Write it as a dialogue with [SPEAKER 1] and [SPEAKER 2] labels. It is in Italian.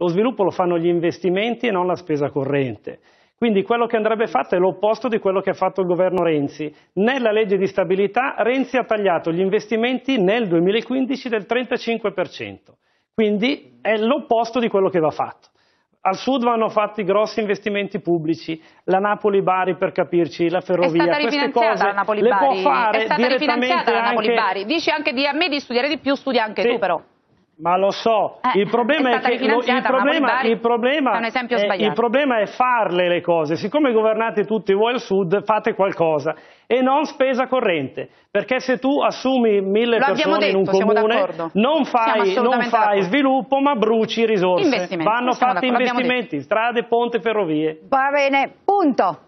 [SPEAKER 1] Lo sviluppo lo fanno gli investimenti e non la spesa corrente. Quindi quello che andrebbe fatto è l'opposto di quello che ha fatto il governo Renzi. Nella legge di stabilità Renzi ha tagliato gli investimenti nel 2015 del 35%, quindi è l'opposto di quello che va fatto. Al sud vanno fatti grossi investimenti pubblici, la Napoli-Bari per capirci, la ferrovia, queste cose la le può fare direttamente la Napoli-Bari.
[SPEAKER 2] Dici anche di, a me di studiare di più, studia anche sì. tu però.
[SPEAKER 1] Ma lo so, eh, il, problema è è che, lo, il, problema, il, problema è, il problema è farle le cose, siccome governate tutti voi al sud fate qualcosa e non spesa corrente, perché se tu assumi mille lo persone detto, in un comune non fai, non fai sviluppo ma bruci risorse, vanno fatti investimenti, strade, ponte, ferrovie.
[SPEAKER 2] Va bene, punto.